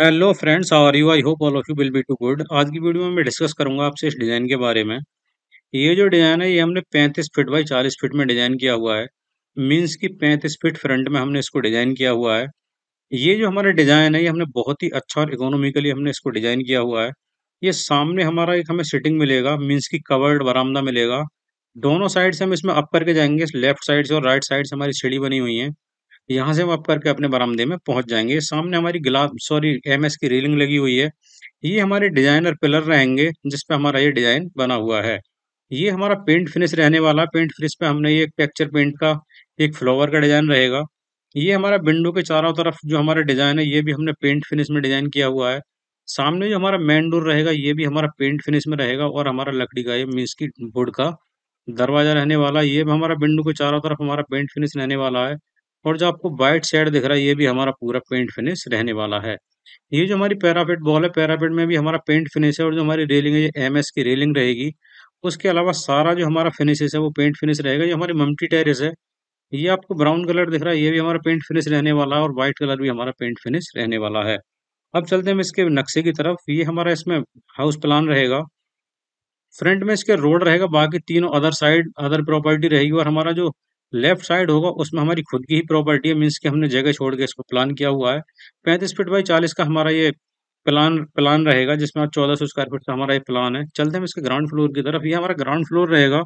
hello friends are you I hope all of you will be too good आज की video में मैं discuss करूंगा आपसे इस डिज़ाइन के बारे में ये जो डिज़ाइन है ये हमने 35 फीट बाई 40 फीट में डिज़ाइन किया हुआ है मीन्स कि 35 फीट फ्रंट में हमने इसको डिज़ाइन किया हुआ है ये जो हमारा डिज़ाइन है ये हमने बहुत ही अच्छा और इकोनॉमिकली हमने इसको डिज़ाइन किया हुआ है ये सामने हमारा एक हमें सिटिंग मिलेगा मीन्स की कवर्ड बरामदा मिलेगा दोनों साइड से हम इसमें अप करके जाएंगे लेफ्ट साइड से और राइट साइड से हमारी सीढ़ी बनी हुई है यहाँ से हम अप करके अपने बरामदे में पहुँच जाएंगे सामने हमारी गिला सॉरी एमएस की रेलिंग लगी हुई है ये हमारे डिजाइनर पिलर रहेंगे जिसपे हमारा ये डिजाइन बना हुआ है ये हमारा पेंट फिनिश रहने वाला पेंट फिनिश पे हमने ये एक टेक्चर पेंट का एक फ्लावर का डिजाइन रहेगा ये हमारा विंडो के चारों तरफ जो हमारा डिजाइन है ये भी हमने पेंट फिनिश में डिजाइन किया हुआ है सामने जो हमारा मेन डोर रहेगा ये भी हमारा पेंट फिनिश में रहेगा और हमारा लकड़ी का ये मीन्स की बोर्ड का दरवाजा रहने वाला ये भी हमारा विंडो के चारों तरफ हमारा पेंट फिनिश रहने वाला है और जो आपको वाइट शेड दिख रहा है ये भी हमारा पूरा पेंट फिनिश रहने वाला है ये जो हमारी पैरापेट बॉल है पैरापेट में भी हमारा पेंट फिनिश है और जो हमारी रेलिंग है ये एम की रेलिंग रहेगी उसके अलावा सारा जो हमारा फिनिश है वो पेंट फिनिश रहेगा ये हमारी ममटी टेरिस है ये आपको ब्राउन कलर दिख रहा है ये भी हमारा पेंट फिनिश रहने वाला है और वाइट कलर भी हमारा पेंट फिनिश रहने वाला है अब चलते हैं इसके नक्शे की तरफ ये हमारा इसमें हाउस प्लान रहेगा फ्रंट में इसके रोड रहेगा बाकी तीनों अदर साइड अदर प्रॉपर्टी रहेगी और हमारा जो लेफ्ट साइड होगा उसमें हमारी खुद की ही प्रॉपर्टी है मीन्स कि हमने जगह छोड़ के इसको प्लान किया हुआ है पैंतीस फीट बाई चालीस का हमारा ये प्लान प्लान रहेगा जिसमें आप चौदह सौ स्क्वायर फीट का हमारा ये प्लान है चलते हम इसके ग्राउंड फ्लोर की तरफ ये हमारा ग्राउंड फ्लोर रहेगा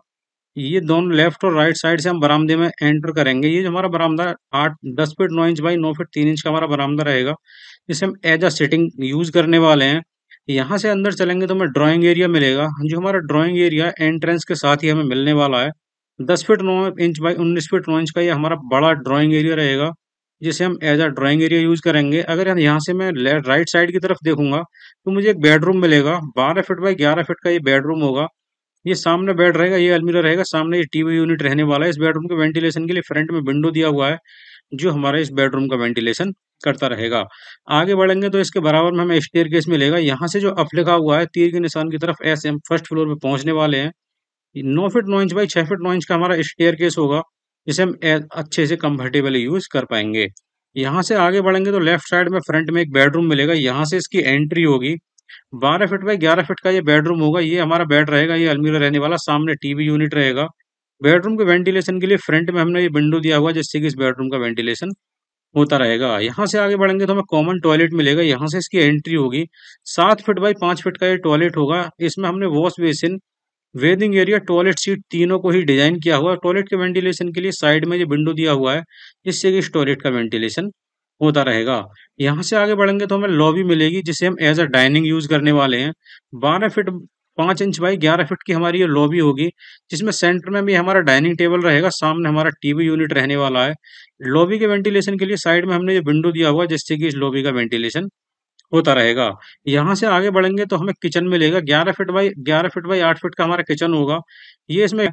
ये दोनों लेफ्ट और राइट साइड से हम बरामदे में एंटर करेंगे ये जो हमारा बरामदा आठ दस फीट नौ इंच बाई नौ फीट तीन इंच का हमारा बरामदा रहेगा जिसे हम एज अ सिटिंग यूज़ करने वाले हैं यहाँ से अंदर चलेंगे तो हमें ड्राइंग एरिया मिलेगा जो हमारा ड्राइंग एरिया एंट्रेंस के साथ ही हमें मिलने वाला है दस फीट नौ इंच बाई उन्नीस फीट नौ इंच का ये हमारा बड़ा ड्राइंग एरिया रहेगा जिसे हम as a drawing area use करेंगे अगर यहाँ से मैं राइट साइड की तरफ देखूंगा तो मुझे एक बेडरूम मिलेगा बारह फीट बाई ग्यारह फीट का ये बेडरूम होगा ये सामने बेड रहेगा ये अलमीरा रहेगा सामने ये टीवी यूनिट रहने वाला है इस बेडरूम के वेंटिलेशन के लिए फ्रंट में विंडो दिया हुआ है जो हमारा इस बेडरूम का वेंटिलेशन करता रहेगा आगे बढ़ेंगे तो इसके बराबर में हमें स्टेयर केस मिलेगा यहाँ से जो अप लिखा हुआ है तीर के निशान की तरफ ऐसे हम फर्स्ट फ्लोर पे पहुंचने वाले हैं नौ फिट नौ इंच बाई छः फिट नौ इंच का हमारा स्टेयर केस होगा जिसे हम अच्छे से कम्फर्टेबल यूज कर पाएंगे यहाँ से आगे बढ़ेंगे तो लेफ्ट साइड में फ्रंट में एक बेडरूम मिलेगा यहाँ से इसकी एंट्री होगी बारह फिट बाई ग्यारह फिट का ये बेडरूम होगा ये हमारा बेड रहेगा ये अलमीरा रहने वाला सामने टीवी यूनिट रहेगा बेडरूम के वेंटिलेशन के लिए फ्रंट में हमने ये विंडो दिया हुआ जिससे कि इस बेडरूम का वेंटिलेशन होता रहेगा यहाँ से आगे बढ़ेंगे तो हमें कॉमन टॉयलेट मिलेगा यहाँ से इसकी एंट्री होगी सात फिट बाई पांच फिट का ये टॉयलेट होगा इसमें हमने वॉश बेसिन वेदिंग एरिया टॉयलेट सीट तीनों को ही डिजाइन किया हुआ है टॉयलेट के वेंटिलेशन के लिए साइड में ये विंडो दिया हुआ है जिससे कि इस टॉयलेट का वेंटिलेशन होता रहेगा यहाँ से आगे बढ़ेंगे तो हमें लॉबी मिलेगी जिसे हम एज अ डाइनिंग यूज करने वाले हैं बारह फिट पाँच इंच बाई ग्यारह फिट की हमारी ये लॉबी होगी जिसमें सेंटर में भी हमारा डाइनिंग टेबल रहेगा सामने हमारा टीवी यूनिट रहने वाला है लॉबी के वेंटिलेशन के लिए साइड में हमने ये विंडो दिया हुआ है जिससे कि इस लॉबी का वेंटिलेशन होता रहेगा यहाँ से आगे बढ़ेंगे तो हमें किचन मिलेगा ग्यारह फीट बाई ग्यारह फीट बाई आठ फीट का हमारा किचन होगा ये इसमें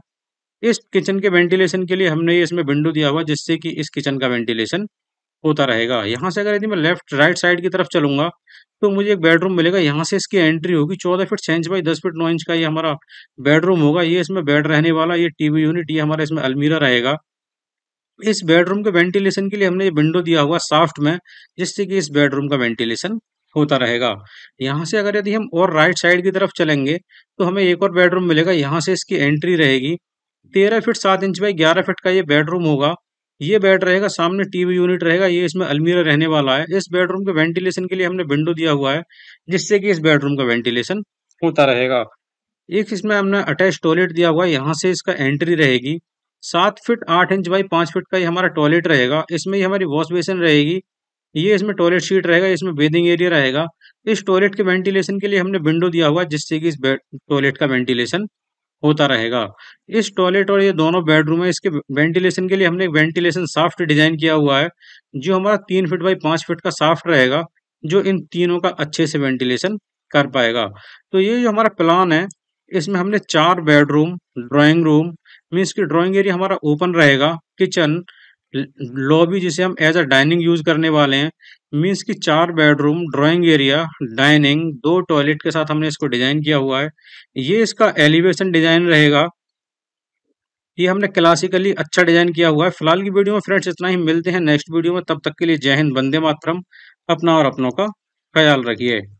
इस किचन के वेंटिलेशन के लिए हमने ये इसमें विंडो दिया हुआ जिससे कि इस किचन का वेंटिलेशन होता रहेगा यहाँ से अगर यदि मैं लेफ्ट राइट साइड की तरफ चलूंगा तो मुझे एक बेडरूम मिलेगा यहाँ से इसकी एंट्री होगी चौदह फीट छः इंच बाई दस फीट नौ इंच का ये हमारा बेडरूम होगा ये इसमें बेड रहने वाला ये टी यूनिट ये हमारा इसमें अलमीरा रहेगा इस बेडरूम के वेंटिलेशन के लिए हमने ये विंडो दिया हुआ साफ्ट में जिससे कि इस बेडरूम का वेंटिलेशन होता रहेगा यहाँ से अगर यदि हम और राइट साइड की तरफ चलेंगे तो हमें एक और बेडरूम मिलेगा यहाँ से इसकी एंट्री रहेगी तेरह फिट सात इंच बाई ग्यारह फिट का ये बेडरूम होगा ये बेड रहेगा सामने टीवी यूनिट रहेगा ये इसमें अलमीरा रहने वाला है इस बेडरूम के वेंटिलेशन के लिए हमने विंडो दिया हुआ है जिससे कि इस बेडरूम का वेंटिलेशन होता रहेगा एक इसमें हमने अटैच टॉयलेट दिया हुआ है यहाँ से इसका एंट्री रहेगी सात फिट आठ इंच बाई पांच फिट का ये हमारा टॉयलेट रहेगा इसमें ये हमारी वॉश बेसिन रहेगी ये इसमें टॉयलेट सीट रहेगा इसमें बेदिंग एरिया रहेगा इस टॉयलेट के वेंटिलेशन के लिए हमने विंडो दिया हुआ जिससे कि इस टॉयलेट का वेंटिलेशन होता रहेगा इस टॉयलेट और ये दोनों बेडरूम है इसके वेंटिलेशन के लिए हमने वेंटिलेशन साफ्ट डिजाइन किया हुआ है जो हमारा तीन फिट बाई पांच फिट का साफ्ट रहेगा जो इन तीनों का अच्छे से वेंटिलेशन कर पाएगा तो ये जो हमारा प्लान है इसमें हमने चार बेडरूम ड्राइंग रूम मीन्स की ड्रॉइंग एरिया हमारा ओपन रहेगा किचन लॉबी जिसे हम एज अ डाइनिंग यूज करने वाले हैं मीन्स की चार बेडरूम ड्राइंग एरिया डाइनिंग दो टॉयलेट के साथ हमने इसको डिजाइन किया हुआ है ये इसका एलिवेशन डिजाइन रहेगा ये हमने क्लासिकली अच्छा डिजाइन किया हुआ है फिलहाल की वीडियो में फ्रेंड्स इतना ही मिलते हैं नेक्स्ट वीडियो में तब तक के लिए जय हिंद वंदे मातरम अपना और अपनों का ख्याल रखिए